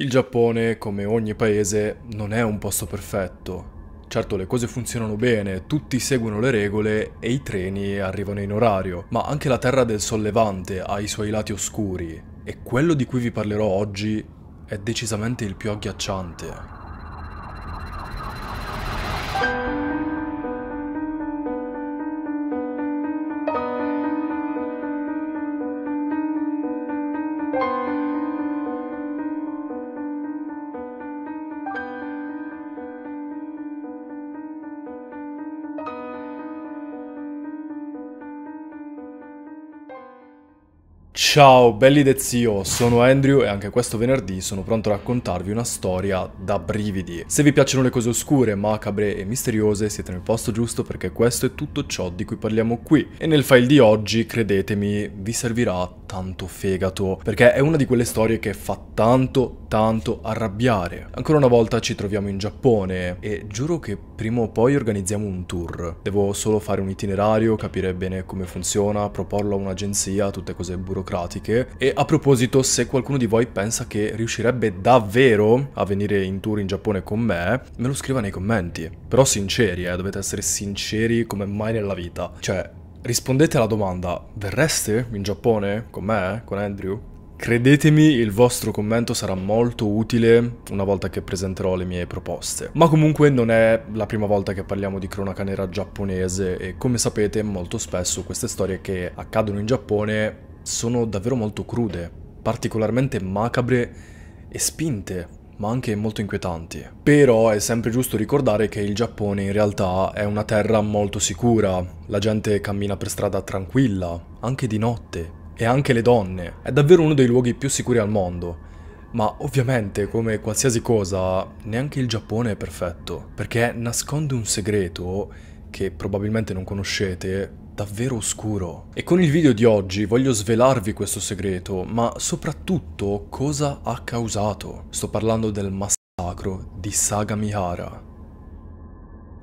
Il Giappone, come ogni paese, non è un posto perfetto. Certo le cose funzionano bene, tutti seguono le regole e i treni arrivano in orario, ma anche la Terra del sollevante ha i suoi lati oscuri e quello di cui vi parlerò oggi è decisamente il più agghiacciante. Ciao belli de zio, sono Andrew e anche questo venerdì sono pronto a raccontarvi una storia da brividi. Se vi piacciono le cose oscure, macabre e misteriose siete nel posto giusto perché questo è tutto ciò di cui parliamo qui e nel file di oggi, credetemi, vi servirà tanto fegato, perché è una di quelle storie che fa tanto, tanto arrabbiare. Ancora una volta ci troviamo in Giappone e giuro che prima o poi organizziamo un tour. Devo solo fare un itinerario, capire bene come funziona, proporlo a un'agenzia, tutte cose burocratiche. E a proposito, se qualcuno di voi pensa che riuscirebbe davvero a venire in tour in Giappone con me, me lo scriva nei commenti. Però sinceri, eh, dovete essere sinceri come mai nella vita. Cioè, Rispondete alla domanda, verreste in Giappone con me, con Andrew? Credetemi, il vostro commento sarà molto utile una volta che presenterò le mie proposte. Ma comunque non è la prima volta che parliamo di cronaca nera giapponese e come sapete molto spesso queste storie che accadono in Giappone sono davvero molto crude, particolarmente macabre e spinte ma anche molto inquietanti. Però è sempre giusto ricordare che il Giappone in realtà è una terra molto sicura, la gente cammina per strada tranquilla, anche di notte, e anche le donne. È davvero uno dei luoghi più sicuri al mondo. Ma ovviamente, come qualsiasi cosa, neanche il Giappone è perfetto, perché nasconde un segreto che probabilmente non conoscete, davvero oscuro. E con il video di oggi voglio svelarvi questo segreto, ma soprattutto cosa ha causato. Sto parlando del massacro di Sagamihara.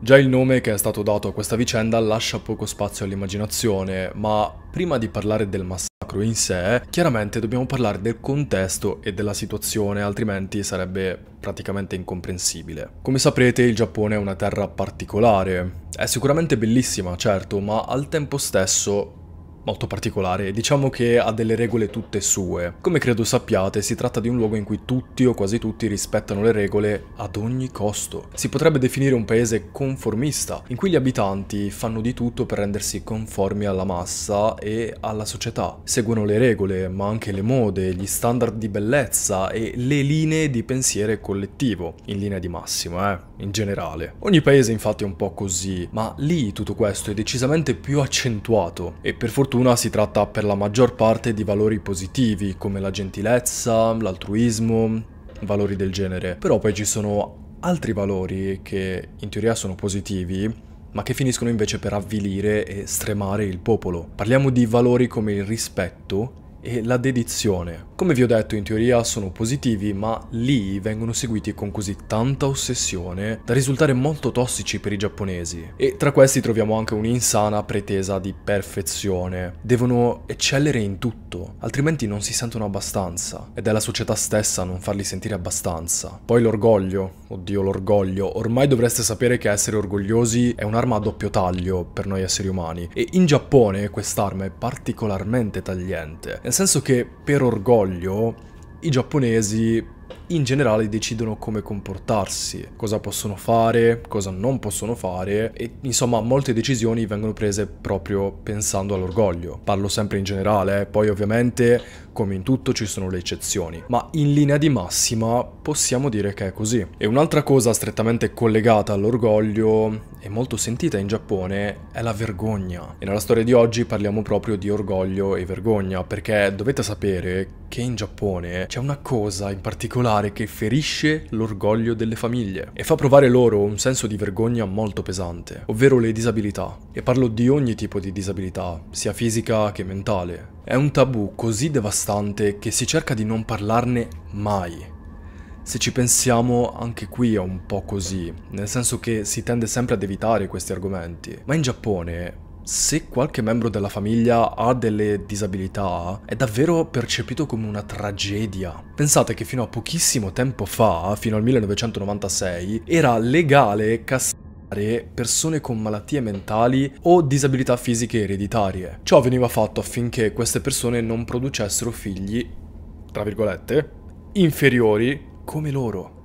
Già il nome che è stato dato a questa vicenda lascia poco spazio all'immaginazione, ma prima di parlare del massacro in sé, chiaramente dobbiamo parlare del contesto e della situazione, altrimenti sarebbe praticamente incomprensibile. Come saprete il Giappone è una terra particolare, è sicuramente bellissima certo, ma al tempo stesso molto particolare, diciamo che ha delle regole tutte sue. Come credo sappiate, si tratta di un luogo in cui tutti o quasi tutti rispettano le regole ad ogni costo. Si potrebbe definire un paese conformista, in cui gli abitanti fanno di tutto per rendersi conformi alla massa e alla società. Seguono le regole, ma anche le mode, gli standard di bellezza e le linee di pensiero collettivo, in linea di massima, eh, in generale. Ogni paese infatti è un po' così, ma lì tutto questo è decisamente più accentuato e per fortuna fortuna si tratta per la maggior parte di valori positivi come la gentilezza, l'altruismo, valori del genere. Però poi ci sono altri valori che in teoria sono positivi, ma che finiscono invece per avvilire e stremare il popolo. Parliamo di valori come il rispetto, e la dedizione. Come vi ho detto in teoria sono positivi ma lì vengono seguiti con così tanta ossessione da risultare molto tossici per i giapponesi e tra questi troviamo anche un'insana pretesa di perfezione. Devono eccellere in tutto altrimenti non si sentono abbastanza ed è la società stessa a non farli sentire abbastanza. Poi l'orgoglio, oddio l'orgoglio, ormai dovreste sapere che essere orgogliosi è un'arma a doppio taglio per noi esseri umani e in Giappone quest'arma è particolarmente tagliente nel senso che per orgoglio i giapponesi in generale decidono come comportarsi, cosa possono fare, cosa non possono fare e insomma molte decisioni vengono prese proprio pensando all'orgoglio. Parlo sempre in generale, eh. poi ovviamente come in tutto ci sono le eccezioni, ma in linea di massima possiamo dire che è così. E un'altra cosa strettamente collegata all'orgoglio e molto sentita in Giappone è la vergogna. E nella storia di oggi parliamo proprio di orgoglio e vergogna, perché dovete sapere che in Giappone c'è una cosa in particolare che ferisce l'orgoglio delle famiglie e fa provare loro un senso di vergogna molto pesante, ovvero le disabilità. E parlo di ogni tipo di disabilità, sia fisica che mentale. È un tabù così devastante che si cerca di non parlarne mai se ci pensiamo, anche qui è un po' così, nel senso che si tende sempre ad evitare questi argomenti. Ma in Giappone, se qualche membro della famiglia ha delle disabilità, è davvero percepito come una tragedia. Pensate che fino a pochissimo tempo fa, fino al 1996, era legale castrare persone con malattie mentali o disabilità fisiche ereditarie. Ciò veniva fatto affinché queste persone non producessero figli, tra virgolette, inferiori come loro.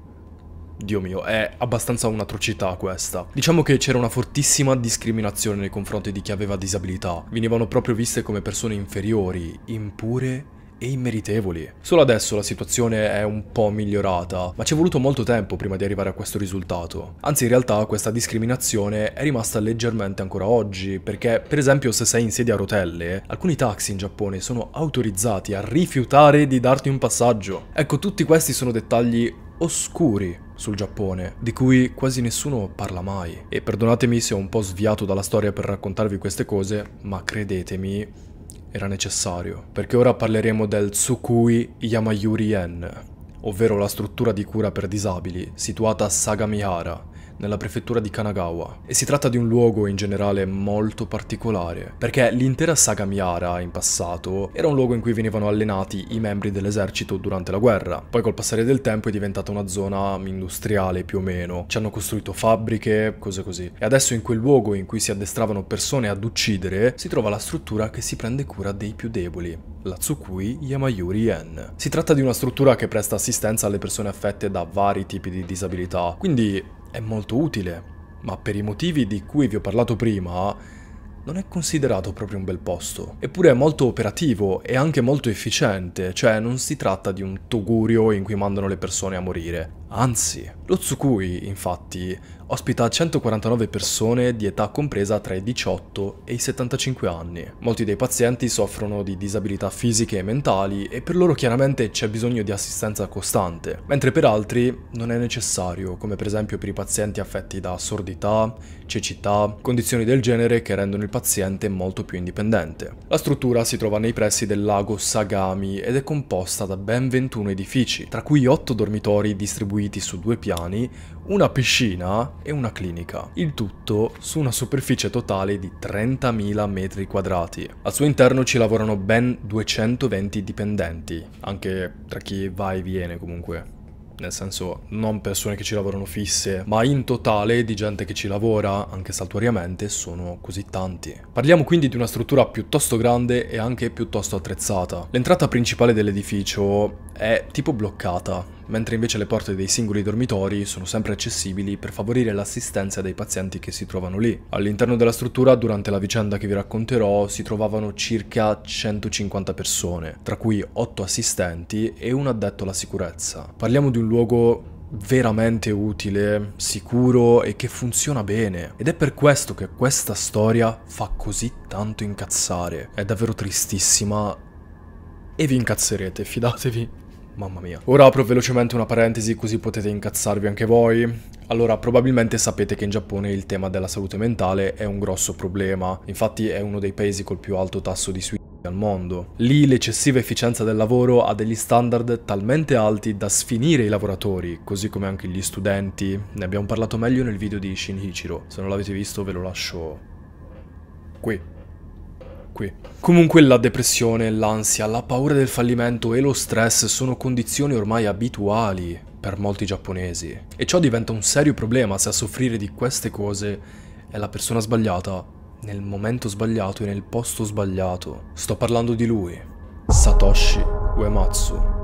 Dio mio, è abbastanza un'atrocità questa. Diciamo che c'era una fortissima discriminazione nei confronti di chi aveva disabilità. Venivano proprio viste come persone inferiori, impure e immeritevoli. Solo adesso la situazione è un po' migliorata, ma ci è voluto molto tempo prima di arrivare a questo risultato. Anzi, in realtà questa discriminazione è rimasta leggermente ancora oggi, perché per esempio se sei in sedia a rotelle, alcuni taxi in Giappone sono autorizzati a rifiutare di darti un passaggio. Ecco, tutti questi sono dettagli oscuri sul Giappone, di cui quasi nessuno parla mai. E perdonatemi se ho un po' sviato dalla storia per raccontarvi queste cose, ma credetemi, era necessario, perché ora parleremo del Tsukui Yamayuri-en, ovvero la struttura di cura per disabili situata a Sagamihara, nella prefettura di Kanagawa. E si tratta di un luogo in generale molto particolare, perché l'intera saga Miara in passato era un luogo in cui venivano allenati i membri dell'esercito durante la guerra. Poi col passare del tempo è diventata una zona industriale più o meno. Ci hanno costruito fabbriche, cose così. E adesso in quel luogo in cui si addestravano persone ad uccidere, si trova la struttura che si prende cura dei più deboli, la Tsukui Yamayuri En. Si tratta di una struttura che presta assistenza alle persone affette da vari tipi di disabilità, quindi è molto utile, ma per i motivi di cui vi ho parlato prima, non è considerato proprio un bel posto. Eppure è molto operativo e anche molto efficiente, cioè non si tratta di un togurio in cui mandano le persone a morire. Anzi, lo Tsukui, infatti, ospita 149 persone di età compresa tra i 18 e i 75 anni. Molti dei pazienti soffrono di disabilità fisiche e mentali e per loro chiaramente c'è bisogno di assistenza costante, mentre per altri non è necessario, come per esempio per i pazienti affetti da sordità, cecità, condizioni del genere che rendono il paziente molto più indipendente. La struttura si trova nei pressi del lago Sagami ed è composta da ben 21 edifici, tra cui 8 dormitori distribuiti su due piani, una piscina e una clinica. Il tutto su una superficie totale di 30.000 metri quadrati. Al suo interno ci lavorano ben 220 dipendenti, anche tra chi va e viene comunque nel senso non persone che ci lavorano fisse, ma in totale di gente che ci lavora, anche saltuariamente, sono così tanti. Parliamo quindi di una struttura piuttosto grande e anche piuttosto attrezzata. L'entrata principale dell'edificio è tipo bloccata, mentre invece le porte dei singoli dormitori sono sempre accessibili per favorire l'assistenza dei pazienti che si trovano lì. All'interno della struttura, durante la vicenda che vi racconterò, si trovavano circa 150 persone, tra cui 8 assistenti e un addetto alla sicurezza. Parliamo di un luogo veramente utile, sicuro e che funziona bene. Ed è per questo che questa storia fa così tanto incazzare. È davvero tristissima e vi incazzerete, fidatevi. Mamma mia. Ora apro velocemente una parentesi così potete incazzarvi anche voi. Allora, probabilmente sapete che in Giappone il tema della salute mentale è un grosso problema. Infatti è uno dei paesi col più alto tasso di suicidio al mondo. Lì l'eccessiva efficienza del lavoro ha degli standard talmente alti da sfinire i lavoratori, così come anche gli studenti. Ne abbiamo parlato meglio nel video di Shinichiro. se non l'avete visto ve lo lascio qui qui. Comunque la depressione, l'ansia, la paura del fallimento e lo stress sono condizioni ormai abituali per molti giapponesi e ciò diventa un serio problema se a soffrire di queste cose è la persona sbagliata, nel momento sbagliato e nel posto sbagliato. Sto parlando di lui, Satoshi Uematsu.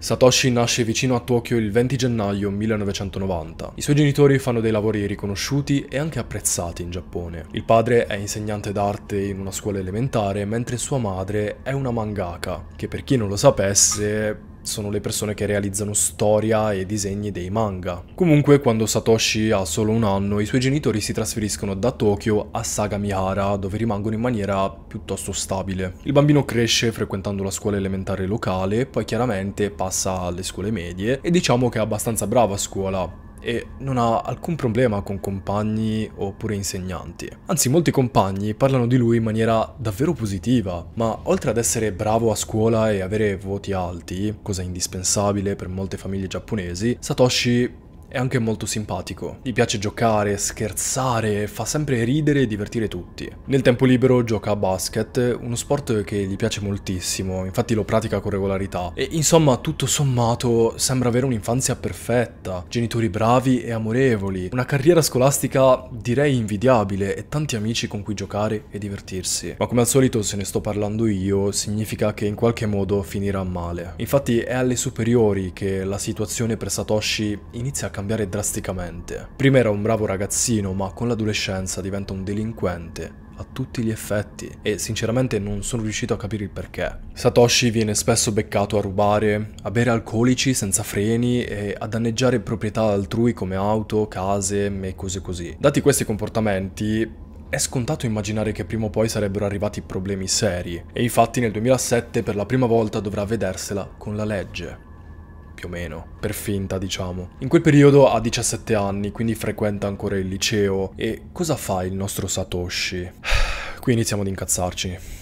Satoshi nasce vicino a Tokyo il 20 gennaio 1990. I suoi genitori fanno dei lavori riconosciuti e anche apprezzati in Giappone. Il padre è insegnante d'arte in una scuola elementare, mentre sua madre è una mangaka, che per chi non lo sapesse sono le persone che realizzano storia e disegni dei manga. Comunque, quando Satoshi ha solo un anno, i suoi genitori si trasferiscono da Tokyo a Sagamihara, dove rimangono in maniera piuttosto stabile. Il bambino cresce frequentando la scuola elementare locale, poi chiaramente passa alle scuole medie e diciamo che è abbastanza bravo a scuola, e non ha alcun problema con compagni oppure insegnanti. Anzi, molti compagni parlano di lui in maniera davvero positiva, ma oltre ad essere bravo a scuola e avere voti alti, cosa indispensabile per molte famiglie giapponesi, Satoshi è anche molto simpatico, gli piace giocare, scherzare, fa sempre ridere e divertire tutti. Nel tempo libero gioca a basket, uno sport che gli piace moltissimo, infatti lo pratica con regolarità. E insomma, tutto sommato, sembra avere un'infanzia perfetta, genitori bravi e amorevoli, una carriera scolastica direi invidiabile e tanti amici con cui giocare e divertirsi. Ma come al solito se ne sto parlando io, significa che in qualche modo finirà male. Infatti è alle superiori che la situazione per Satoshi inizia a cambiare cambiare drasticamente. Prima era un bravo ragazzino, ma con l'adolescenza diventa un delinquente a tutti gli effetti e sinceramente non sono riuscito a capire il perché. Satoshi viene spesso beccato a rubare, a bere alcolici senza freni e a danneggiare proprietà altrui come auto, case e cose così. Dati questi comportamenti, è scontato immaginare che prima o poi sarebbero arrivati problemi seri, e infatti nel 2007 per la prima volta dovrà vedersela con la legge più o meno, per finta diciamo. In quel periodo ha 17 anni, quindi frequenta ancora il liceo e cosa fa il nostro Satoshi? Qui iniziamo ad incazzarci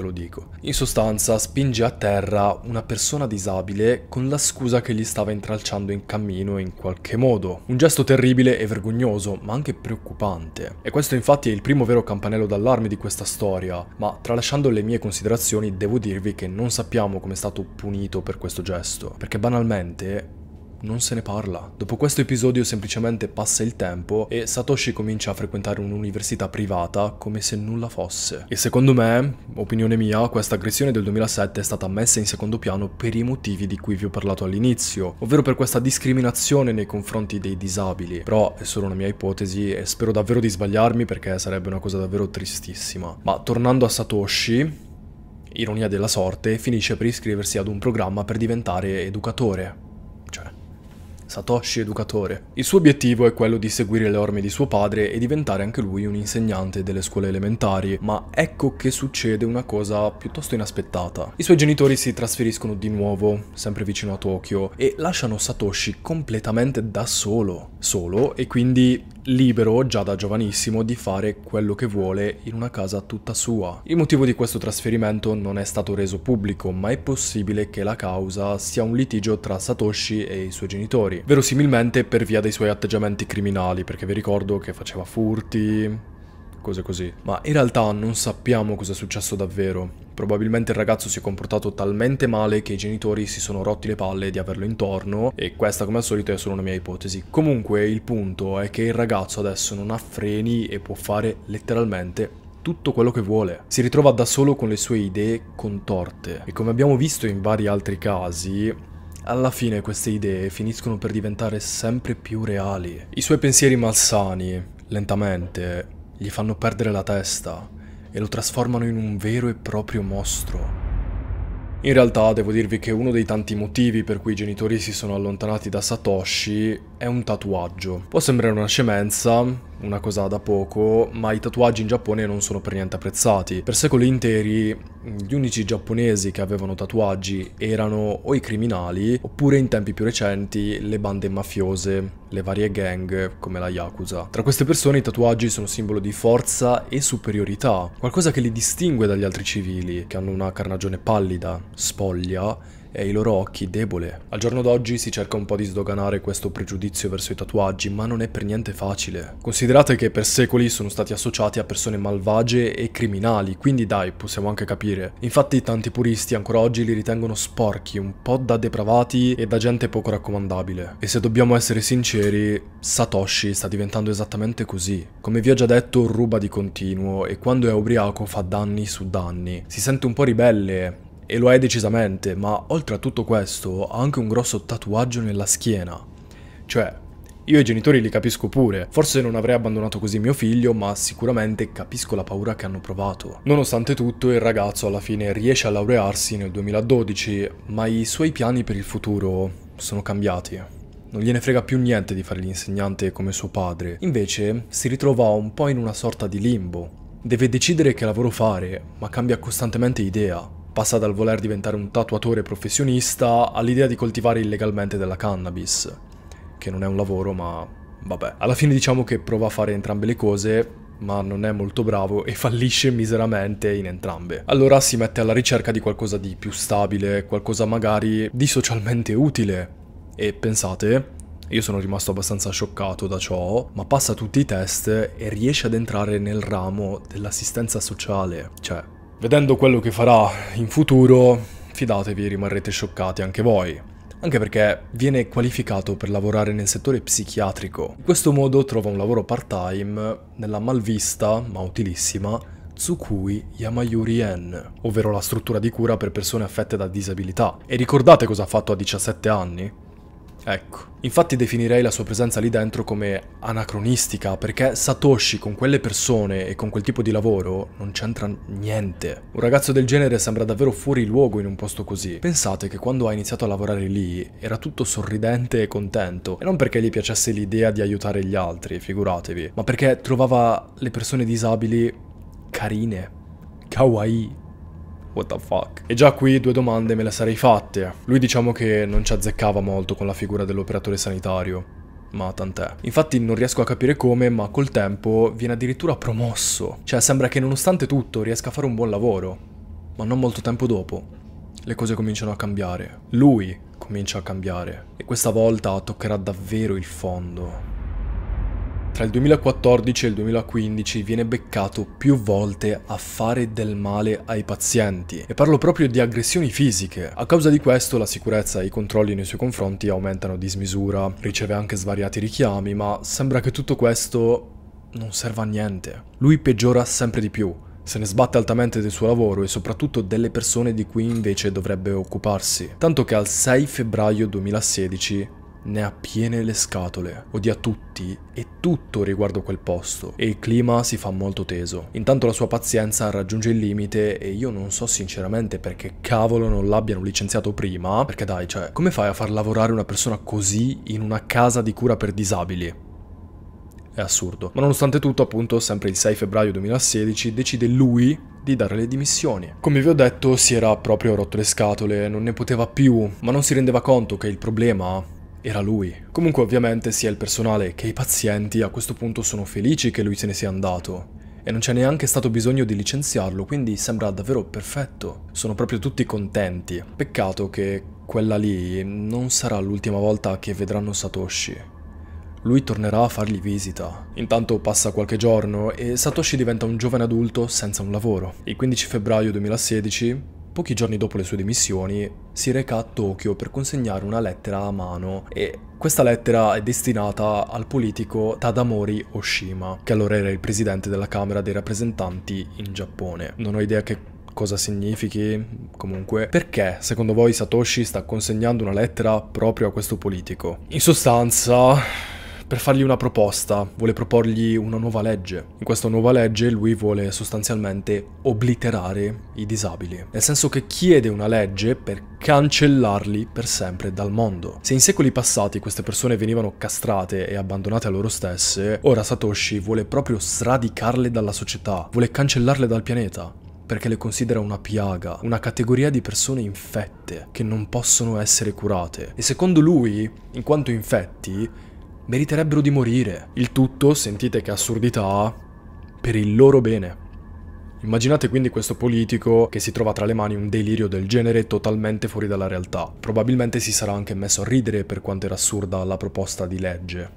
te lo dico. In sostanza spinge a terra una persona disabile con la scusa che gli stava intralciando in cammino in qualche modo. Un gesto terribile e vergognoso, ma anche preoccupante. E questo infatti è il primo vero campanello d'allarme di questa storia, ma tralasciando le mie considerazioni devo dirvi che non sappiamo come è stato punito per questo gesto, perché banalmente non se ne parla. Dopo questo episodio semplicemente passa il tempo e Satoshi comincia a frequentare un'università privata come se nulla fosse. E secondo me, opinione mia, questa aggressione del 2007 è stata messa in secondo piano per i motivi di cui vi ho parlato all'inizio, ovvero per questa discriminazione nei confronti dei disabili. Però è solo una mia ipotesi e spero davvero di sbagliarmi perché sarebbe una cosa davvero tristissima. Ma tornando a Satoshi, ironia della sorte, finisce per iscriversi ad un programma per diventare educatore. Satoshi educatore. Il suo obiettivo è quello di seguire le orme di suo padre e diventare anche lui un insegnante delle scuole elementari, ma ecco che succede una cosa piuttosto inaspettata. I suoi genitori si trasferiscono di nuovo, sempre vicino a Tokyo, e lasciano Satoshi completamente da solo, solo e quindi libero già da giovanissimo di fare quello che vuole in una casa tutta sua. Il motivo di questo trasferimento non è stato reso pubblico, ma è possibile che la causa sia un litigio tra Satoshi e i suoi genitori verosimilmente per via dei suoi atteggiamenti criminali, perché vi ricordo che faceva furti, cose così. Ma in realtà non sappiamo cosa è successo davvero. Probabilmente il ragazzo si è comportato talmente male che i genitori si sono rotti le palle di averlo intorno e questa come al solito è solo una mia ipotesi. Comunque il punto è che il ragazzo adesso non ha freni e può fare letteralmente tutto quello che vuole. Si ritrova da solo con le sue idee contorte e come abbiamo visto in vari altri casi, alla fine queste idee finiscono per diventare sempre più reali. I suoi pensieri malsani, lentamente, gli fanno perdere la testa e lo trasformano in un vero e proprio mostro. In realtà devo dirvi che uno dei tanti motivi per cui i genitori si sono allontanati da Satoshi è un tatuaggio. Può sembrare una scemenza, una cosa da poco, ma i tatuaggi in Giappone non sono per niente apprezzati. Per secoli interi gli unici giapponesi che avevano tatuaggi erano o i criminali, oppure in tempi più recenti le bande mafiose, le varie gang come la Yakuza. Tra queste persone i tatuaggi sono simbolo di forza e superiorità, qualcosa che li distingue dagli altri civili, che hanno una carnagione pallida, spoglia e i loro occhi debole. Al giorno d'oggi si cerca un po' di sdoganare questo pregiudizio verso i tatuaggi, ma non è per niente facile. Considerate che per secoli sono stati associati a persone malvagie e criminali, quindi dai, possiamo anche capire. Infatti tanti puristi ancora oggi li ritengono sporchi, un po' da depravati e da gente poco raccomandabile. E se dobbiamo essere sinceri, Satoshi sta diventando esattamente così. Come vi ho già detto, ruba di continuo e quando è ubriaco fa danni su danni. Si sente un po' ribelle, e lo è decisamente, ma oltre a tutto questo ha anche un grosso tatuaggio nella schiena. Cioè, io i genitori li capisco pure, forse non avrei abbandonato così mio figlio, ma sicuramente capisco la paura che hanno provato. Nonostante tutto, il ragazzo alla fine riesce a laurearsi nel 2012, ma i suoi piani per il futuro sono cambiati. Non gliene frega più niente di fare l'insegnante come suo padre, invece si ritrova un po' in una sorta di limbo. Deve decidere che lavoro fare, ma cambia costantemente idea passa dal voler diventare un tatuatore professionista all'idea di coltivare illegalmente della cannabis, che non è un lavoro ma vabbè. Alla fine diciamo che prova a fare entrambe le cose, ma non è molto bravo e fallisce miseramente in entrambe. Allora si mette alla ricerca di qualcosa di più stabile, qualcosa magari di socialmente utile. E pensate, io sono rimasto abbastanza scioccato da ciò, ma passa tutti i test e riesce ad entrare nel ramo dell'assistenza sociale. Cioè, Vedendo quello che farà in futuro, fidatevi, rimarrete scioccati anche voi anche perché viene qualificato per lavorare nel settore psichiatrico. In questo modo trova un lavoro part-time nella malvista, ma utilissima, Tsukui Yamayuri-en, ovvero la struttura di cura per persone affette da disabilità. E ricordate cosa ha fatto a 17 anni? Ecco. Infatti definirei la sua presenza lì dentro come anacronistica, perché Satoshi con quelle persone e con quel tipo di lavoro non c'entra niente. Un ragazzo del genere sembra davvero fuori luogo in un posto così. Pensate che quando ha iniziato a lavorare lì era tutto sorridente e contento, e non perché gli piacesse l'idea di aiutare gli altri, figuratevi, ma perché trovava le persone disabili carine, kawaii, What the fuck? E già qui due domande me le sarei fatte. Lui diciamo che non ci azzeccava molto con la figura dell'operatore sanitario ma tant'è. Infatti non riesco a capire come, ma col tempo viene addirittura promosso. Cioè sembra che nonostante tutto riesca a fare un buon lavoro, ma non molto tempo dopo le cose cominciano a cambiare. Lui comincia a cambiare e questa volta toccherà davvero il fondo. Tra il 2014 e il 2015 viene beccato più volte a fare del male ai pazienti e parlo proprio di aggressioni fisiche. A causa di questo la sicurezza e i controlli nei suoi confronti aumentano di smisura, riceve anche svariati richiami, ma sembra che tutto questo non serva a niente. Lui peggiora sempre di più, se ne sbatte altamente del suo lavoro e soprattutto delle persone di cui invece dovrebbe occuparsi, tanto che al 6 febbraio 2016 ne ha piene le scatole, odia tutti e tutto riguardo quel posto e il clima si fa molto teso. Intanto la sua pazienza raggiunge il limite e io non so sinceramente perché cavolo non l'abbiano licenziato prima, perché dai, cioè, come fai a far lavorare una persona così in una casa di cura per disabili? È assurdo. Ma nonostante tutto, appunto, sempre il 6 febbraio 2016 decide lui di dare le dimissioni. Come vi ho detto, si era proprio rotto le scatole, non ne poteva più, ma non si rendeva conto che il problema era lui. Comunque ovviamente sia il personale che i pazienti a questo punto sono felici che lui se ne sia andato e non c'è neanche stato bisogno di licenziarlo, quindi sembra davvero perfetto. Sono proprio tutti contenti. Peccato che quella lì non sarà l'ultima volta che vedranno Satoshi. Lui tornerà a fargli visita. Intanto passa qualche giorno e Satoshi diventa un giovane adulto senza un lavoro. Il 15 febbraio 2016 Pochi giorni dopo le sue dimissioni si reca a Tokyo per consegnare una lettera a mano e questa lettera è destinata al politico Tadamori Oshima, che allora era il presidente della Camera dei rappresentanti in Giappone. Non ho idea che cosa significhi, comunque, perché secondo voi Satoshi sta consegnando una lettera proprio a questo politico? In sostanza, per fargli una proposta, vuole proporgli una nuova legge. In questa nuova legge lui vuole sostanzialmente obliterare i disabili, nel senso che chiede una legge per cancellarli per sempre dal mondo. Se in secoli passati queste persone venivano castrate e abbandonate a loro stesse, ora Satoshi vuole proprio sradicarle dalla società, vuole cancellarle dal pianeta, perché le considera una piaga, una categoria di persone infette che non possono essere curate. E secondo lui, in quanto infetti, meriterebbero di morire. Il tutto, sentite che assurdità, per il loro bene. Immaginate quindi questo politico che si trova tra le mani un delirio del genere totalmente fuori dalla realtà. Probabilmente si sarà anche messo a ridere per quanto era assurda la proposta di legge.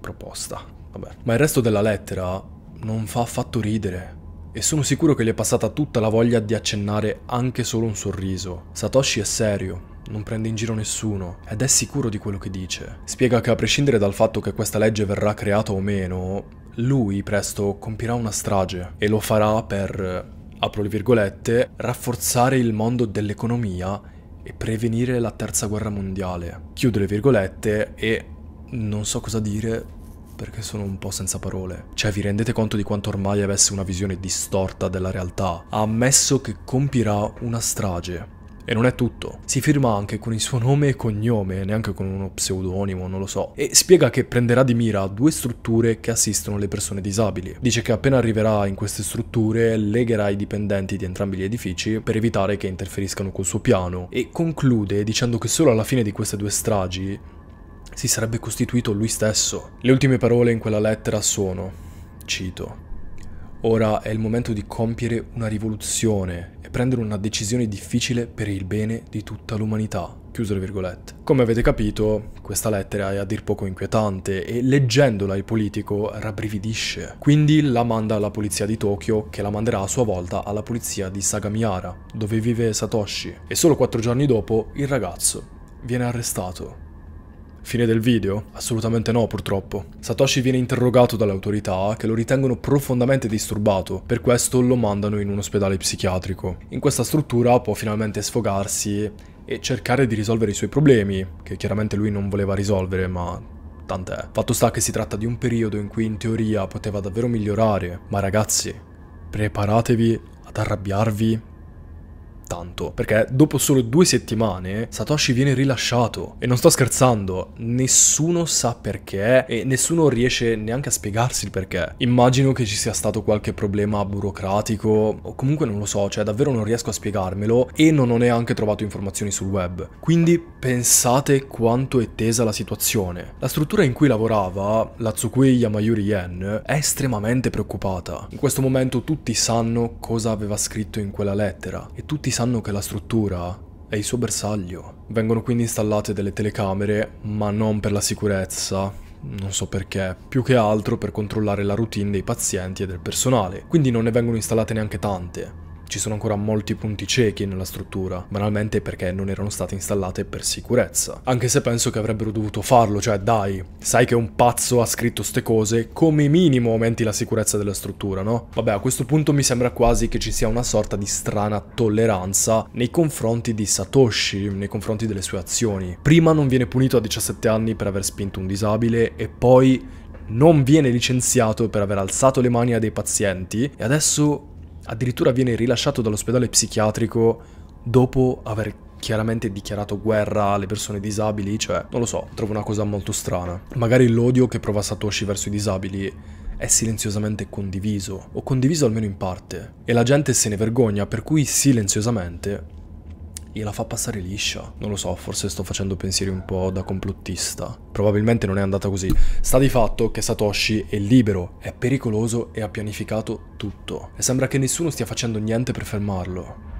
Proposta, vabbè. Ma il resto della lettera non fa affatto ridere. E sono sicuro che gli è passata tutta la voglia di accennare anche solo un sorriso. Satoshi è serio, non prende in giro nessuno ed è sicuro di quello che dice. Spiega che a prescindere dal fatto che questa legge verrà creata o meno, lui presto compirà una strage e lo farà per, apro le virgolette, rafforzare il mondo dell'economia e prevenire la terza guerra mondiale. Chiudo le virgolette e non so cosa dire perché sono un po' senza parole. Cioè, vi rendete conto di quanto ormai avesse una visione distorta della realtà? Ha ammesso che compirà una strage. E non è tutto. Si firma anche con il suo nome e cognome, neanche con uno pseudonimo, non lo so. E spiega che prenderà di mira due strutture che assistono le persone disabili. Dice che appena arriverà in queste strutture legherà i dipendenti di entrambi gli edifici per evitare che interferiscano col suo piano. E conclude dicendo che solo alla fine di queste due stragi si sarebbe costituito lui stesso. Le ultime parole in quella lettera sono, cito, Ora è il momento di compiere una rivoluzione prendere una decisione difficile per il bene di tutta l'umanità. Chiuso le virgolette. Come avete capito, questa lettera è a dir poco inquietante e leggendola il politico rabbrividisce. Quindi la manda alla polizia di Tokyo, che la manderà a sua volta alla polizia di Sagamihara, dove vive Satoshi. E solo quattro giorni dopo il ragazzo viene arrestato. Fine del video? Assolutamente no, purtroppo. Satoshi viene interrogato dalle autorità che lo ritengono profondamente disturbato, per questo lo mandano in un ospedale psichiatrico. In questa struttura può finalmente sfogarsi e cercare di risolvere i suoi problemi, che chiaramente lui non voleva risolvere, ma tant'è. Fatto sta che si tratta di un periodo in cui in teoria poteva davvero migliorare, ma ragazzi, preparatevi ad arrabbiarvi tanto, perché dopo solo due settimane Satoshi viene rilasciato e non sto scherzando, nessuno sa perché e nessuno riesce neanche a spiegarsi il perché. Immagino che ci sia stato qualche problema burocratico o comunque non lo so, cioè davvero non riesco a spiegarmelo e non ho neanche trovato informazioni sul web. Quindi pensate quanto è tesa la situazione. La struttura in cui lavorava la Tsukui Yamayuri Yen è estremamente preoccupata. In questo momento tutti sanno cosa aveva scritto in quella lettera e tutti sanno che la struttura è il suo bersaglio. Vengono quindi installate delle telecamere, ma non per la sicurezza, non so perché, più che altro per controllare la routine dei pazienti e del personale, quindi non ne vengono installate neanche tante. Ci sono ancora molti punti ciechi nella struttura, banalmente perché non erano state installate per sicurezza. Anche se penso che avrebbero dovuto farlo, cioè dai, sai che un pazzo ha scritto ste cose, come minimo aumenti la sicurezza della struttura, no? Vabbè, a questo punto mi sembra quasi che ci sia una sorta di strana tolleranza nei confronti di Satoshi, nei confronti delle sue azioni. Prima non viene punito a 17 anni per aver spinto un disabile e poi non viene licenziato per aver alzato le mani a dei pazienti e adesso addirittura viene rilasciato dall'ospedale psichiatrico dopo aver chiaramente dichiarato guerra alle persone disabili, cioè, non lo so, trovo una cosa molto strana. Magari l'odio che prova Satoshi verso i disabili è silenziosamente condiviso, o condiviso almeno in parte, e la gente se ne vergogna, per cui silenziosamente gliela fa passare liscia. Non lo so, forse sto facendo pensieri un po' da complottista. Probabilmente non è andata così. Sta di fatto che Satoshi è libero, è pericoloso e ha pianificato tutto. E sembra che nessuno stia facendo niente per fermarlo.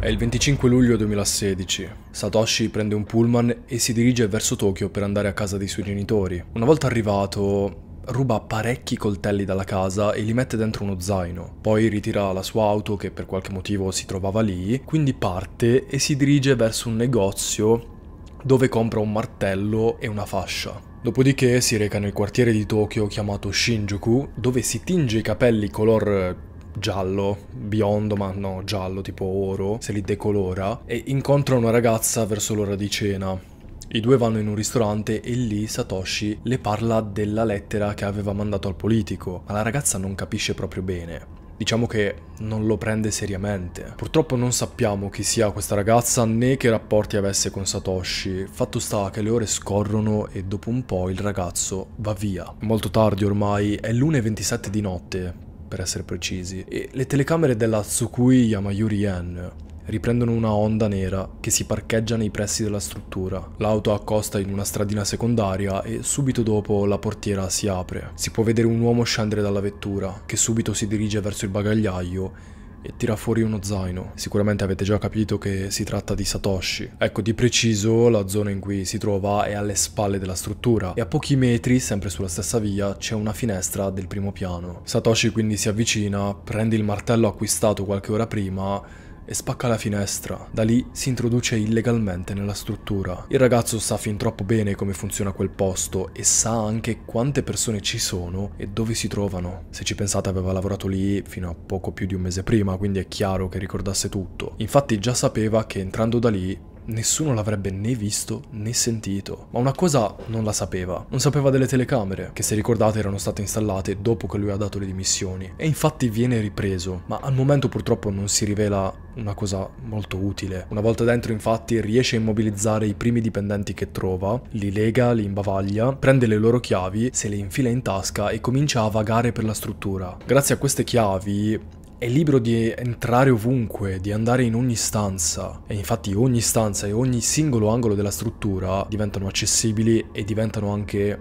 È il 25 luglio 2016. Satoshi prende un pullman e si dirige verso Tokyo per andare a casa dei suoi genitori. Una volta arrivato, ruba parecchi coltelli dalla casa e li mette dentro uno zaino. Poi ritira la sua auto che per qualche motivo si trovava lì, quindi parte e si dirige verso un negozio dove compra un martello e una fascia. Dopodiché si reca nel quartiere di Tokyo chiamato Shinjuku, dove si tinge i capelli color eh, giallo, biondo ma no giallo tipo oro, se li decolora, e incontra una ragazza verso l'ora di cena. I due vanno in un ristorante e lì Satoshi le parla della lettera che aveva mandato al politico, ma la ragazza non capisce proprio bene. Diciamo che non lo prende seriamente. Purtroppo non sappiamo chi sia questa ragazza né che rapporti avesse con Satoshi. Fatto sta che le ore scorrono e dopo un po' il ragazzo va via. Molto tardi ormai, è l'1.27 di notte, per essere precisi, e le telecamere della Tsukui Yamayuri-en riprendono una Honda nera che si parcheggia nei pressi della struttura. L'auto accosta in una stradina secondaria e subito dopo la portiera si apre. Si può vedere un uomo scendere dalla vettura, che subito si dirige verso il bagagliaio e tira fuori uno zaino. Sicuramente avete già capito che si tratta di Satoshi. Ecco, di preciso la zona in cui si trova è alle spalle della struttura e a pochi metri, sempre sulla stessa via, c'è una finestra del primo piano. Satoshi quindi si avvicina, prende il martello acquistato qualche ora prima e spacca la finestra. Da lì si introduce illegalmente nella struttura. Il ragazzo sa fin troppo bene come funziona quel posto e sa anche quante persone ci sono e dove si trovano. Se ci pensate aveva lavorato lì fino a poco più di un mese prima, quindi è chiaro che ricordasse tutto. Infatti già sapeva che entrando da lì nessuno l'avrebbe né visto né sentito. Ma una cosa non la sapeva. Non sapeva delle telecamere, che se ricordate erano state installate dopo che lui ha dato le dimissioni. E infatti viene ripreso, ma al momento purtroppo non si rivela una cosa molto utile. Una volta dentro infatti riesce a immobilizzare i primi dipendenti che trova, li lega, li imbavaglia, prende le loro chiavi, se le infila in tasca e comincia a vagare per la struttura. Grazie a queste chiavi è libero di entrare ovunque, di andare in ogni stanza. E infatti ogni stanza e ogni singolo angolo della struttura diventano accessibili e diventano anche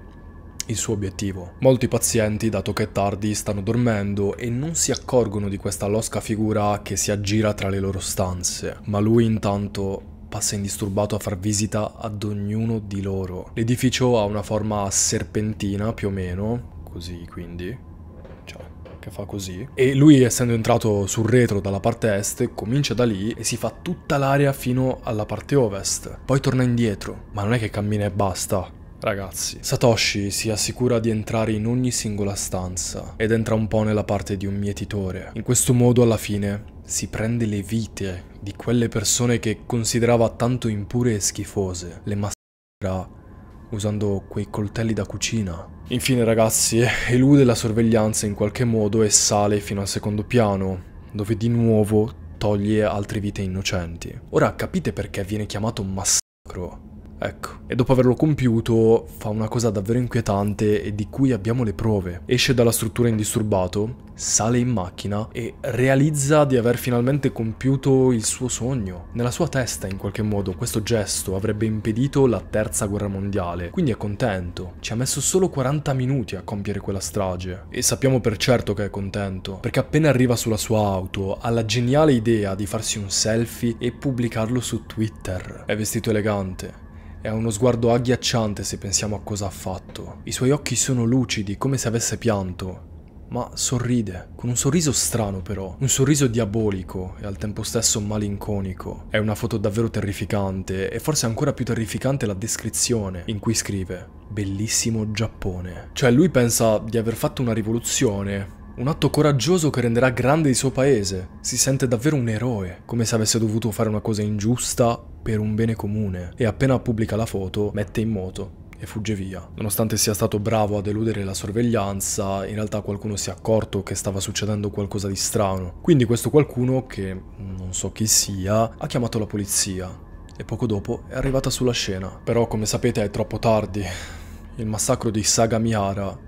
il suo obiettivo. Molti pazienti, dato che è tardi, stanno dormendo e non si accorgono di questa losca figura che si aggira tra le loro stanze, ma lui intanto passa indisturbato a far visita ad ognuno di loro. L'edificio ha una forma serpentina più o meno, così quindi, che fa così e lui essendo entrato sul retro dalla parte est comincia da lì e si fa tutta l'area fino alla parte ovest. Poi torna indietro, ma non è che cammina e basta. Ragazzi, Satoshi si assicura di entrare in ogni singola stanza ed entra un po' nella parte di un mietitore. In questo modo alla fine si prende le vite di quelle persone che considerava tanto impure e schifose, le massacra usando quei coltelli da cucina. Infine ragazzi, eh, elude la sorveglianza in qualche modo e sale fino al secondo piano, dove di nuovo toglie altre vite innocenti. Ora capite perché viene chiamato massacro. Ecco, e dopo averlo compiuto fa una cosa davvero inquietante e di cui abbiamo le prove. Esce dalla struttura indisturbato, sale in macchina e realizza di aver finalmente compiuto il suo sogno. Nella sua testa, in qualche modo, questo gesto avrebbe impedito la terza guerra mondiale, quindi è contento. Ci ha messo solo 40 minuti a compiere quella strage. E sappiamo per certo che è contento, perché appena arriva sulla sua auto ha la geniale idea di farsi un selfie e pubblicarlo su Twitter. È vestito elegante, e ha uno sguardo agghiacciante se pensiamo a cosa ha fatto. I suoi occhi sono lucidi, come se avesse pianto, ma sorride, con un sorriso strano però, un sorriso diabolico e al tempo stesso malinconico. È una foto davvero terrificante e forse ancora più terrificante la descrizione in cui scrive Bellissimo Giappone. Cioè lui pensa di aver fatto una rivoluzione, un atto coraggioso che renderà grande il suo paese. Si sente davvero un eroe, come se avesse dovuto fare una cosa ingiusta per un bene comune. E appena pubblica la foto, mette in moto e fugge via. Nonostante sia stato bravo a deludere la sorveglianza, in realtà qualcuno si è accorto che stava succedendo qualcosa di strano. Quindi questo qualcuno, che non so chi sia, ha chiamato la polizia e poco dopo è arrivata sulla scena. Però come sapete è troppo tardi. Il massacro di Sagamihara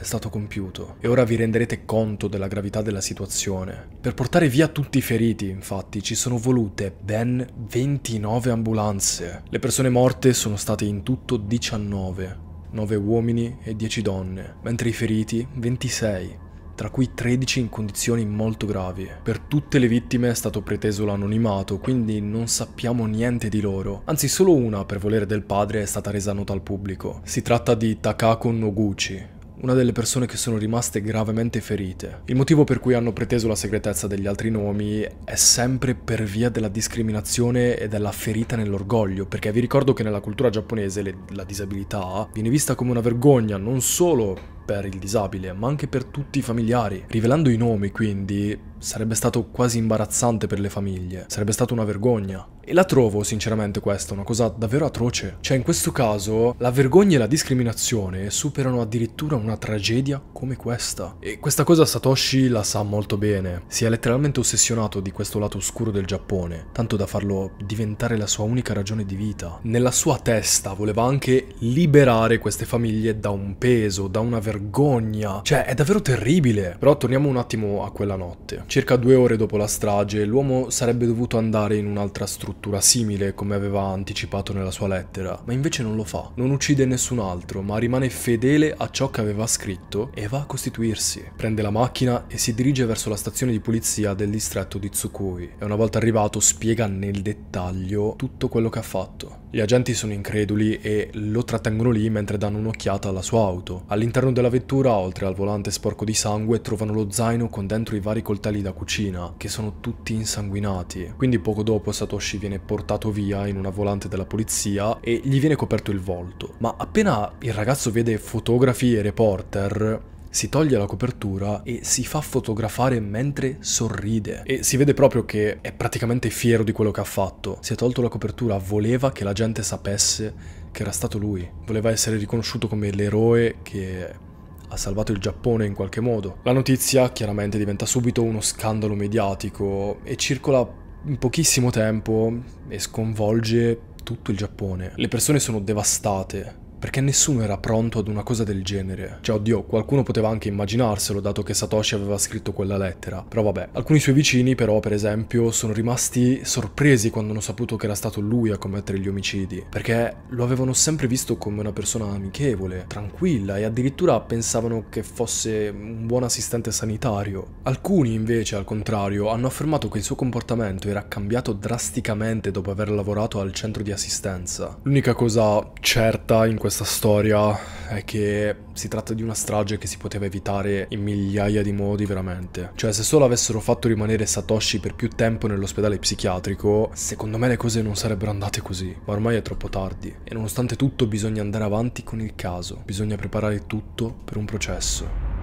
è stato compiuto e ora vi renderete conto della gravità della situazione. Per portare via tutti i feriti, infatti, ci sono volute ben 29 ambulanze. Le persone morte sono state in tutto 19, 9 uomini e 10 donne, mentre i feriti 26 tra cui 13 in condizioni molto gravi. Per tutte le vittime è stato preteso l'anonimato, quindi non sappiamo niente di loro. Anzi, solo una, per volere del padre, è stata resa nota al pubblico. Si tratta di Takako Noguchi, una delle persone che sono rimaste gravemente ferite. Il motivo per cui hanno preteso la segretezza degli altri nomi è sempre per via della discriminazione e della ferita nell'orgoglio, perché vi ricordo che nella cultura giapponese le, la disabilità viene vista come una vergogna non solo per il disabile, ma anche per tutti i familiari. Rivelando i nomi, quindi, sarebbe stato quasi imbarazzante per le famiglie, sarebbe stata una vergogna. E la trovo sinceramente questa una cosa davvero atroce. Cioè in questo caso la vergogna e la discriminazione superano addirittura una tragedia come questa. E questa cosa Satoshi la sa molto bene, si è letteralmente ossessionato di questo lato oscuro del Giappone, tanto da farlo diventare la sua unica ragione di vita. Nella sua testa voleva anche liberare queste famiglie da un peso, da una vergogna. Cioè è davvero terribile. Però torniamo un attimo a quella notte. Circa due ore dopo la strage, l'uomo sarebbe dovuto andare in un'altra struttura simile, come aveva anticipato nella sua lettera, ma invece non lo fa. Non uccide nessun altro, ma rimane fedele a ciò che aveva scritto e va a costituirsi. Prende la macchina e si dirige verso la stazione di polizia del distretto di Tsukui e una volta arrivato spiega nel dettaglio tutto quello che ha fatto. Gli agenti sono increduli e lo trattengono lì mentre danno un'occhiata alla sua auto. All'interno della vettura, oltre al volante sporco di sangue, trovano lo zaino con dentro i vari coltelli da cucina, che sono tutti insanguinati. Quindi poco dopo Satoshi viene portato via in una volante della polizia e gli viene coperto il volto. Ma appena il ragazzo vede fotografi e reporter, si toglie la copertura e si fa fotografare mentre sorride. E si vede proprio che è praticamente fiero di quello che ha fatto. Si è tolto la copertura, voleva che la gente sapesse che era stato lui. Voleva essere riconosciuto come l'eroe che ha salvato il Giappone in qualche modo. La notizia chiaramente diventa subito uno scandalo mediatico e circola in pochissimo tempo e sconvolge tutto il Giappone. Le persone sono devastate, perché nessuno era pronto ad una cosa del genere. Cioè, oddio, qualcuno poteva anche immaginarselo, dato che Satoshi aveva scritto quella lettera. Però vabbè. Alcuni suoi vicini, però, per esempio, sono rimasti sorpresi quando hanno saputo che era stato lui a commettere gli omicidi. Perché lo avevano sempre visto come una persona amichevole, tranquilla, e addirittura pensavano che fosse un buon assistente sanitario. Alcuni, invece, al contrario, hanno affermato che il suo comportamento era cambiato drasticamente dopo aver lavorato al centro di assistenza. L'unica cosa certa in questo questa storia è che si tratta di una strage che si poteva evitare in migliaia di modi veramente. Cioè se solo avessero fatto rimanere Satoshi per più tempo nell'ospedale psichiatrico, secondo me le cose non sarebbero andate così, ma ormai è troppo tardi e nonostante tutto bisogna andare avanti con il caso, bisogna preparare tutto per un processo.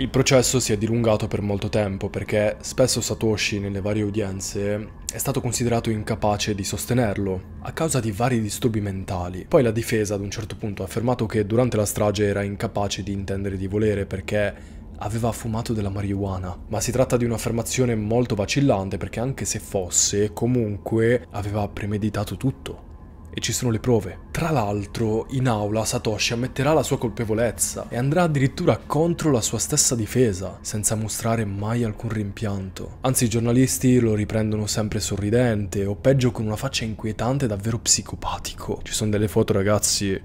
Il processo si è dilungato per molto tempo perché spesso Satoshi nelle varie udienze è stato considerato incapace di sostenerlo a causa di vari disturbi mentali. Poi la difesa ad un certo punto ha affermato che durante la strage era incapace di intendere di volere perché aveva fumato della marijuana, ma si tratta di un'affermazione molto vacillante perché anche se fosse, comunque aveva premeditato tutto e ci sono le prove. Tra l'altro, in aula Satoshi ammetterà la sua colpevolezza e andrà addirittura contro la sua stessa difesa, senza mostrare mai alcun rimpianto. Anzi, i giornalisti lo riprendono sempre sorridente o peggio con una faccia inquietante davvero psicopatico. Ci sono delle foto, ragazzi,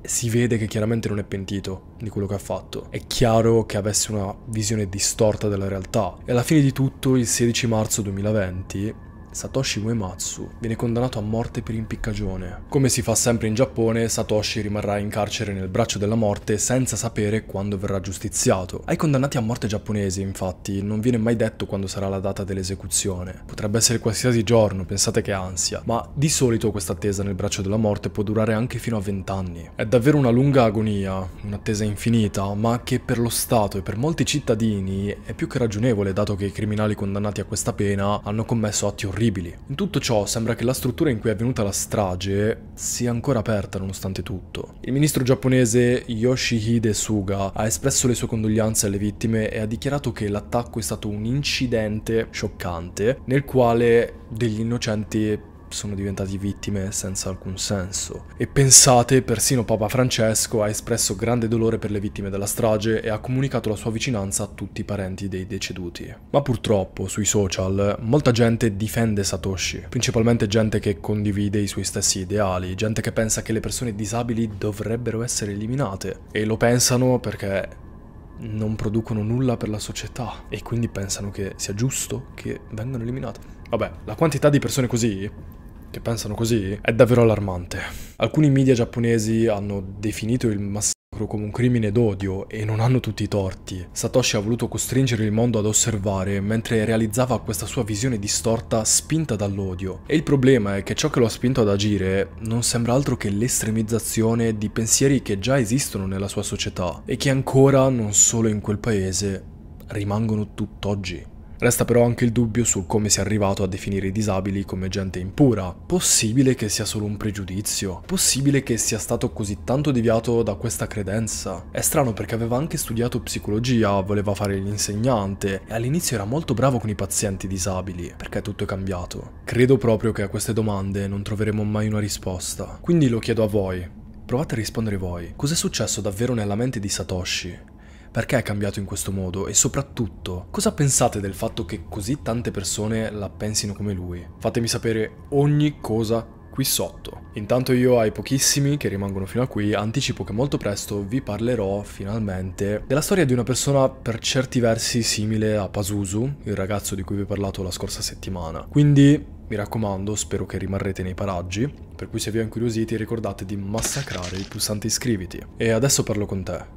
si vede che chiaramente non è pentito di quello che ha fatto. È chiaro che avesse una visione distorta della realtà. E alla fine di tutto, il 16 marzo 2020, Satoshi Uematsu viene condannato a morte per impiccagione. Come si fa sempre in Giappone, Satoshi rimarrà in carcere nel braccio della morte senza sapere quando verrà giustiziato. Ai condannati a morte giapponesi, infatti, non viene mai detto quando sarà la data dell'esecuzione. Potrebbe essere qualsiasi giorno, pensate che ansia, ma di solito questa attesa nel braccio della morte può durare anche fino a 20 anni. È davvero una lunga agonia, un'attesa infinita, ma che per lo Stato e per molti cittadini è più che ragionevole dato che i criminali condannati a questa pena hanno commesso atti orribili inseribili. In tutto ciò sembra che la struttura in cui è avvenuta la strage sia ancora aperta nonostante tutto. Il ministro giapponese Yoshihide Suga ha espresso le sue condoglianze alle vittime e ha dichiarato che l'attacco è stato un incidente scioccante nel quale degli innocenti sono diventati vittime senza alcun senso. E pensate, persino Papa Francesco ha espresso grande dolore per le vittime della strage e ha comunicato la sua vicinanza a tutti i parenti dei deceduti. Ma purtroppo sui social molta gente difende Satoshi, principalmente gente che condivide i suoi stessi ideali, gente che pensa che le persone disabili dovrebbero essere eliminate e lo pensano perché non producono nulla per la società e quindi pensano che sia giusto che vengano eliminate. Vabbè, la quantità di persone così che pensano così è davvero allarmante. Alcuni media giapponesi hanno definito il massacro come un crimine d'odio e non hanno tutti i torti. Satoshi ha voluto costringere il mondo ad osservare mentre realizzava questa sua visione distorta spinta dall'odio. E il problema è che ciò che lo ha spinto ad agire non sembra altro che l'estremizzazione di pensieri che già esistono nella sua società e che ancora, non solo in quel paese, rimangono tutt'oggi. Resta però anche il dubbio su come sia arrivato a definire i disabili come gente impura. Possibile che sia solo un pregiudizio? Possibile che sia stato così tanto deviato da questa credenza? È strano perché aveva anche studiato psicologia, voleva fare l'insegnante e all'inizio era molto bravo con i pazienti disabili. Perché tutto è cambiato? Credo proprio che a queste domande non troveremo mai una risposta. Quindi lo chiedo a voi. Provate a rispondere voi. Cos'è successo davvero nella mente di Satoshi? Perché è cambiato in questo modo? E soprattutto, cosa pensate del fatto che così tante persone la pensino come lui? Fatemi sapere ogni cosa qui sotto. Intanto io ai pochissimi che rimangono fino a qui anticipo che molto presto vi parlerò finalmente della storia di una persona per certi versi simile a Pasusu, il ragazzo di cui vi ho parlato la scorsa settimana. Quindi mi raccomando, spero che rimarrete nei paraggi, per cui se vi ho incuriositi ricordate di massacrare il pulsante iscriviti. E adesso parlo con te.